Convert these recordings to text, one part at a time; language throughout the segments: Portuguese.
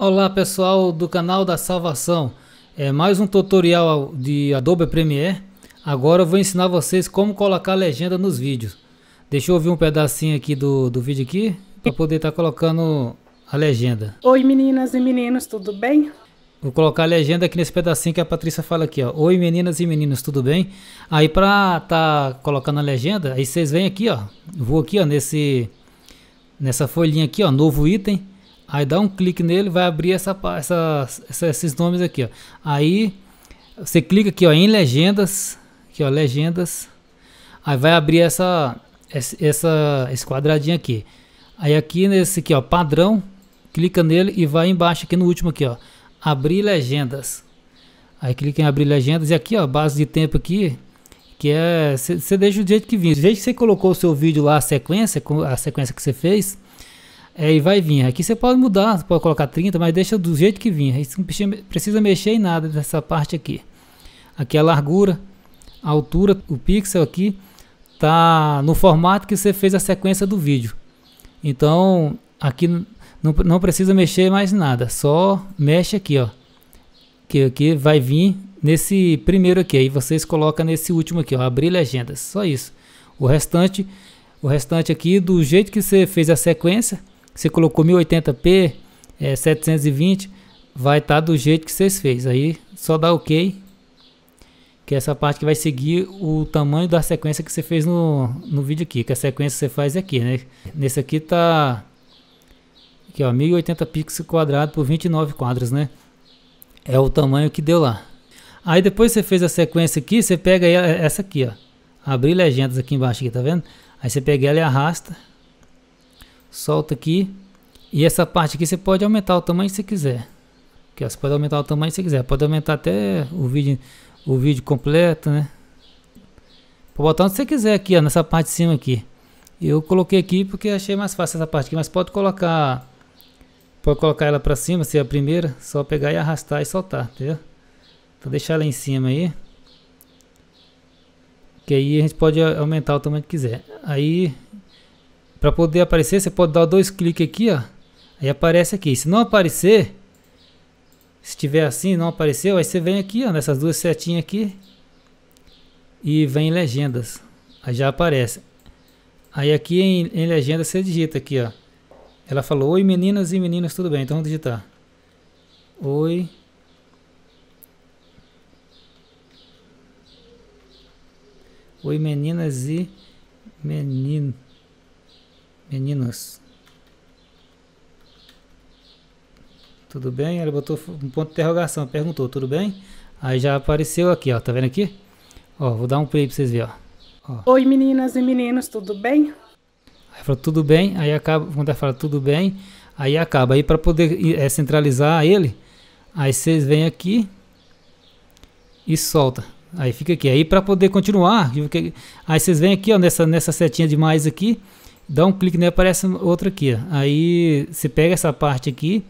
Olá pessoal do canal da Salvação, é mais um tutorial de Adobe Premiere. Agora eu vou ensinar vocês como colocar legenda nos vídeos. Deixa eu ouvir um pedacinho aqui do, do vídeo aqui para poder estar tá colocando a legenda. Oi meninas e meninos, tudo bem? Vou colocar a legenda aqui nesse pedacinho que a Patrícia fala aqui, ó. Oi meninas e meninos, tudo bem? Aí para tá colocando a legenda, aí vocês vêm aqui, ó. Vou aqui, ó, nesse nessa folhinha aqui, ó, novo item Aí dá um clique nele, vai abrir essa, essa, essa, esses nomes aqui, ó. Aí você clica aqui, ó, em legendas, aqui, ó, legendas. Aí vai abrir essa, essa, esse quadradinho aqui. Aí aqui nesse aqui, ó, padrão, clica nele e vai embaixo aqui no último aqui, ó, abrir legendas. Aí clica em abrir legendas e aqui, ó, base de tempo aqui, que é, você deixa o jeito que vir. Do jeito que você colocou o seu vídeo lá, a sequência, a sequência que você fez, é, e vai vir. Aqui você pode mudar, você pode colocar 30, mas deixa do jeito que vinha. Você não precisa mexer em nada nessa parte aqui. Aqui a largura, a altura, o pixel aqui tá no formato que você fez a sequência do vídeo. Então, aqui não, não precisa mexer mais nada, só mexe aqui, ó. Que aqui vai vir nesse primeiro aqui, aí vocês colocam nesse último aqui, ó, abrir legendas, só isso. O restante, o restante aqui do jeito que você fez a sequência, você colocou 1080p, é, 720, vai estar tá do jeito que vocês fez. Aí só dá OK, que é essa parte que vai seguir o tamanho da sequência que você fez no, no vídeo aqui, que a sequência que você faz é aqui, né? Nesse aqui tá aqui ó, 1080 pixels quadrado por 29 quadros, né? É o tamanho que deu lá. Aí depois você fez a sequência aqui, você pega essa aqui, ó. Abrir legendas aqui embaixo aqui, tá vendo? Aí você pega ela e arrasta solta aqui. E essa parte aqui você pode aumentar o tamanho que você quiser. que você pode aumentar o tamanho que você quiser. Pode aumentar até o vídeo, o vídeo completo, né? Pode botar onde você quiser aqui, ó, nessa parte de cima aqui. Eu coloquei aqui porque achei mais fácil essa parte aqui, mas pode colocar pode colocar ela para cima, se é a primeira, só pegar e arrastar e soltar, entendeu? Então deixar ela em cima aí. Que aí a gente pode aumentar o tamanho que quiser. Aí para poder aparecer, você pode dar dois cliques aqui, ó. Aí aparece aqui. Se não aparecer, se tiver assim, não apareceu, aí você vem aqui, ó, nessas duas setinhas aqui. E vem em legendas. Aí já aparece. Aí aqui em, em legenda você digita aqui, ó. Ela falou, oi meninas e meninos, tudo bem? Então vamos digitar. Oi. Oi meninas e meninos. Meninos. Tudo bem? Ela botou um ponto de interrogação, perguntou, tudo bem? Aí já apareceu aqui, ó, tá vendo aqui? Ó, vou dar um play pra vocês verem, ó. ó. Oi meninas e meninos, tudo bem? Aí falou, tudo bem, aí acaba, quando ela fala tudo bem, aí acaba. Aí para poder é, centralizar ele, aí vocês vêm aqui e solta. Aí fica aqui. Aí para poder continuar, aí vocês vêm aqui ó, nessa, nessa setinha de mais aqui dá um clique nele aparece outra aqui. Aí você pega essa parte aqui,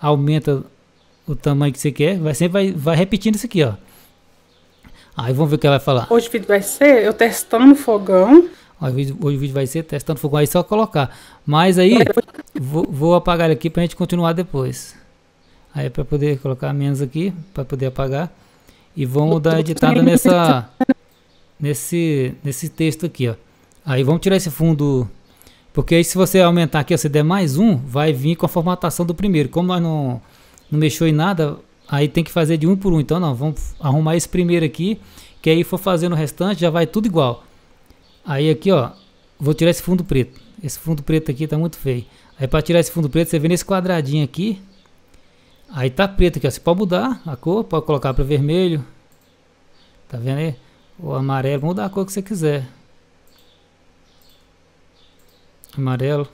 aumenta o tamanho que você quer, vai sempre vai, vai repetindo isso aqui, ó. Aí vamos ver o que ela vai falar. Hoje o vídeo vai ser eu testando fogão. hoje o vídeo vai ser testando fogão, aí só colocar. Mas aí, vou, vou apagar ele aqui pra gente continuar depois. Aí para poder colocar menos aqui, para poder apagar. E vamos dar editada nessa, nesse, nesse texto aqui, ó. Aí vamos tirar esse fundo porque aí se você aumentar aqui, você der mais um, vai vir com a formatação do primeiro. Como nós não, não mexeu em nada, aí tem que fazer de um por um. Então não, vamos arrumar esse primeiro aqui, que aí for fazendo o restante, já vai tudo igual. Aí aqui, ó, vou tirar esse fundo preto. Esse fundo preto aqui tá muito feio. Aí para tirar esse fundo preto, você vem nesse quadradinho aqui. Aí tá preto aqui, ó. Você pode mudar a cor, pode colocar para vermelho. Tá vendo aí? Ou amarelo, mudar a cor que você quiser amarelo.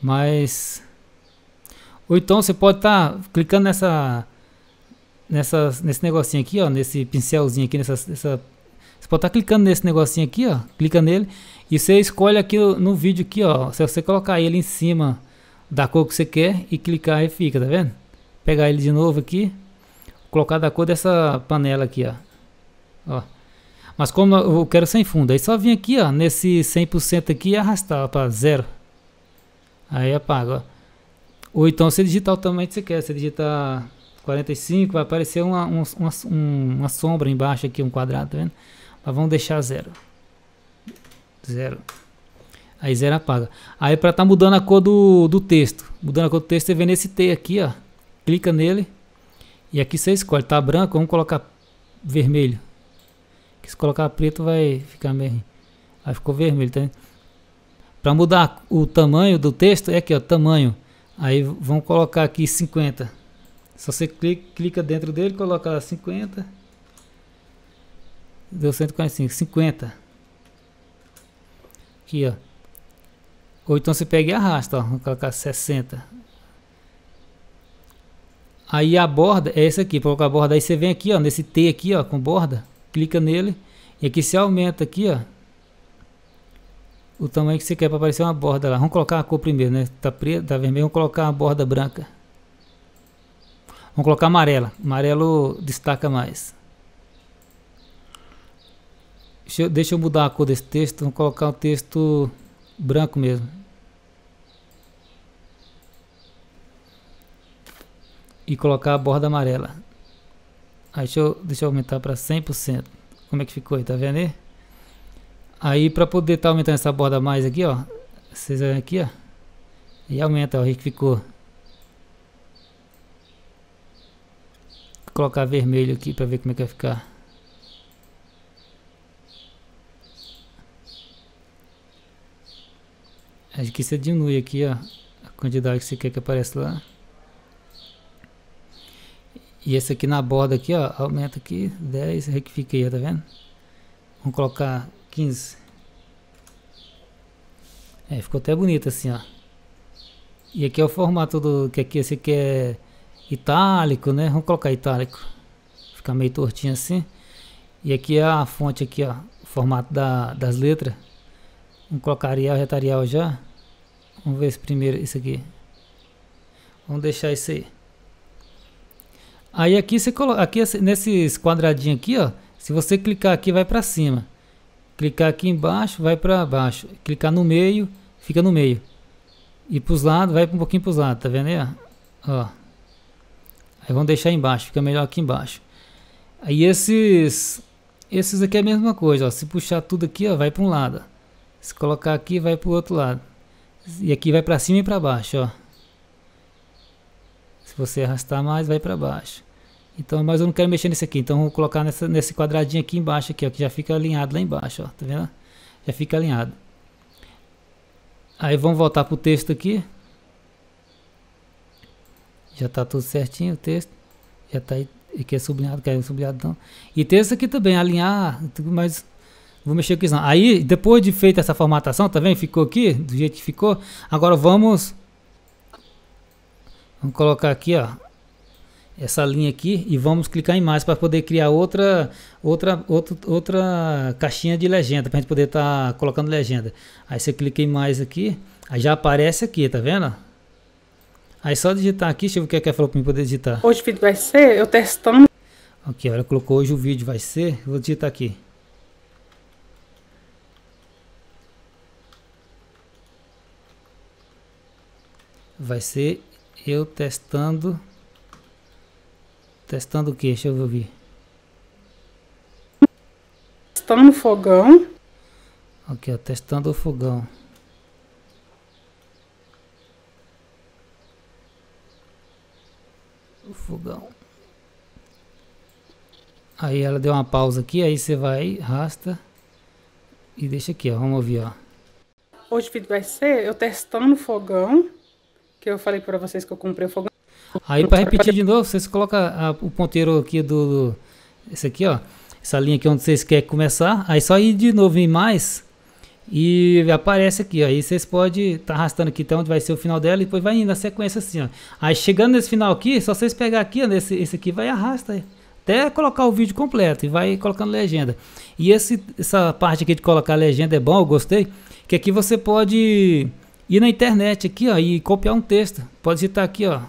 Mas ou então você pode estar tá clicando nessa, nessa, nesse negocinho aqui, ó, nesse pincelzinho aqui, nessa, nessa você pode estar tá clicando nesse negocinho aqui, ó, clica nele e você escolhe aqui no vídeo aqui, ó, se você colocar ele em cima da cor que você quer e clicar e fica, tá vendo? Pegar ele de novo aqui, colocar da cor dessa panela aqui, ó. ó. Mas como eu quero sem fundo, aí só vim aqui, ó, nesse 100% aqui e arrastar para zero. Aí apaga, ó. Ou então você digitar o tamanho que você quer, você digita 45, vai aparecer uma, uma, uma, uma sombra embaixo aqui, um quadrado, tá vendo? Mas vamos deixar zero. Zero. Aí zero apaga. Aí para tá mudando a cor do, do texto, mudando a cor do texto, você vem nesse T aqui, ó. Clica nele. E aqui você escolhe, tá branco, vamos colocar vermelho. Porque se colocar preto vai ficar meio. Aí ficou vermelho, tá? Para mudar o tamanho do texto, é aqui, ó, tamanho. Aí vamos colocar aqui 50. Só você clica, clica dentro dele, coloca 50. Deu 145, 50. Aqui, ó. Ou então você pega e arrasta, ó. Vamos colocar 60. Aí a borda é essa aqui, colocar a borda. Aí você vem aqui, ó, nesse T aqui, ó, com borda clica nele e aqui você aumenta aqui, ó, o tamanho que você quer para aparecer uma borda lá. Vamos colocar a cor primeiro, né? Tá preta, tá vermelho, vamos colocar a borda branca. Vamos colocar amarela. Amarelo destaca mais. Deixa eu, deixa eu mudar a cor desse texto. Vamos colocar o um texto branco mesmo. E colocar a borda amarela. Aí deixa eu, deixa eu aumentar para 100%. Como é que ficou aí, tá vendo aí? Aí para poder estar tá aumentando essa borda mais aqui, ó. Vocês olham aqui, ó. E aumenta, ó, O que ficou. Vou colocar vermelho aqui para ver como é que vai ficar. Acho que você é diminui aqui ó, a quantidade que você quer que apareça lá. E esse aqui na borda aqui, ó, aumenta aqui, 10, rectifica aí, tá vendo? Vamos colocar 15. É, ficou até bonito assim, ó. E aqui é o formato do, que aqui esse aqui é itálico, né? Vamos colocar itálico. Fica meio tortinho assim. E aqui é a fonte aqui, ó, o formato da, das letras. Vamos colocar Arial, retarial já. Vamos ver esse primeiro, esse aqui. Vamos deixar esse aí. Aí aqui você coloca, aqui nesses quadradinhos aqui, ó, se você clicar aqui vai para cima. Clicar aqui embaixo vai para baixo. Clicar no meio, fica no meio. E para os lados, vai um pouquinho para os lados, tá vendo aí? Ó. Aí vamos deixar embaixo, fica melhor aqui embaixo. Aí esses esses aqui é a mesma coisa, ó. Se puxar tudo aqui, ó, vai para um lado. Se colocar aqui, vai para o outro lado. E aqui vai para cima e para baixo, ó. Se você arrastar mais, vai para baixo. Então, mas eu não quero mexer nesse aqui, então vou colocar nessa, nesse quadradinho aqui embaixo, aqui, ó, que já fica alinhado lá embaixo, ó, tá vendo? Já fica alinhado. Aí vamos voltar pro texto aqui. Já tá tudo certinho o texto. Já tá aí, aqui é sublinhado, quer é sublinhado não. E texto aqui também, alinhar, mas vou mexer aqui não. Aí, depois de feita essa formatação, tá vendo? Ficou aqui, do jeito que ficou. Agora vamos Vamos colocar aqui, ó, essa linha aqui e vamos clicar em mais para poder criar outra, outra, outra, outra caixinha de legenda, para a gente poder estar tá colocando legenda. Aí você clica em mais aqui, aí já aparece aqui, tá vendo? Aí só digitar aqui, deixa eu ver o que é que falou para mim poder digitar. Hoje o vídeo vai ser eu testando. Aqui, olha, colocou hoje o vídeo vai ser, vou digitar aqui. Vai ser eu testando. Testando o que? Deixa eu ouvir. Testando o fogão. Aqui, ó, testando o fogão. O fogão. Aí ela deu uma pausa aqui, aí você vai, arrasta e deixa aqui, ó. Vamos ouvir, ó. Hoje o vídeo vai ser eu testando o fogão que eu falei para vocês que eu comprei o fogão. Aí para repetir de novo, vocês colocam a, o ponteiro aqui do, do, Esse aqui, ó. Essa linha aqui onde vocês querem começar. Aí só ir de novo em mais. E aparece aqui, ó. Aí vocês podem estar tá arrastando aqui até onde vai ser o final dela. E depois vai indo na sequência assim, ó. Aí chegando nesse final aqui, só vocês pegar aqui, ó. Nesse, esse aqui vai arrasta aí até colocar o vídeo completo e vai colocando legenda. E esse, essa parte aqui de colocar legenda é bom, eu gostei, que aqui você pode e na internet aqui, ó, e copiar um texto. Pode citar aqui, ó.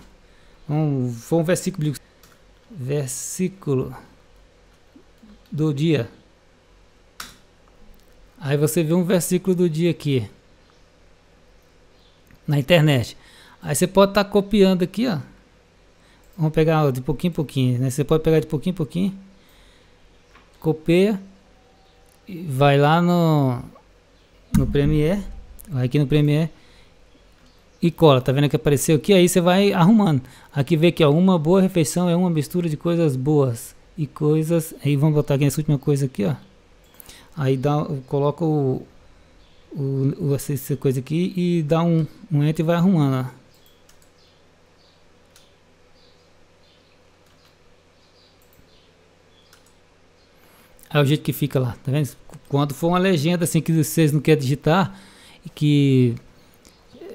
Um, foi um versículo. Versículo do dia. Aí você vê um versículo do dia aqui. Na internet. Aí você pode estar tá copiando aqui, ó. Vamos pegar de pouquinho em pouquinho, né? Você pode pegar de pouquinho em pouquinho. Copia. E vai lá no... No Premiere. Vai aqui no Premiere e cola. Tá vendo que apareceu aqui? Aí você vai arrumando. Aqui vê que ó, uma boa refeição é uma mistura de coisas boas e coisas. Aí vamos botar aqui essa última coisa aqui, ó. Aí dá, coloca o, o, o essa coisa aqui e dá um, um enter e vai arrumando, ó. É o jeito que fica lá, tá vendo? Quando for uma legenda assim que vocês não querem digitar, e que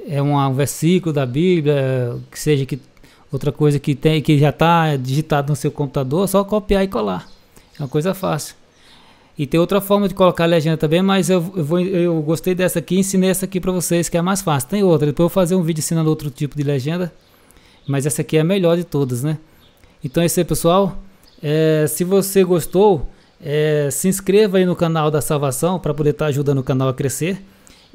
é um versículo da Bíblia, que seja que outra coisa que tem que já está digitado no seu computador, só copiar e colar. É uma coisa fácil. E tem outra forma de colocar a legenda também, mas eu, eu, vou, eu gostei dessa aqui, ensinei essa aqui para vocês, que é a mais fácil. Tem outra, depois eu vou fazer um vídeo ensinando outro tipo de legenda, mas essa aqui é a melhor de todas, né? Então é isso aí, pessoal. É, se você gostou, é, se inscreva aí no canal da Salvação para poder estar tá ajudando o canal a crescer.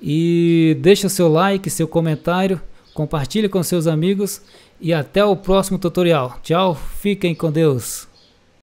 E deixa seu like, seu comentário, compartilhe com seus amigos e até o próximo tutorial. Tchau, fiquem com Deus!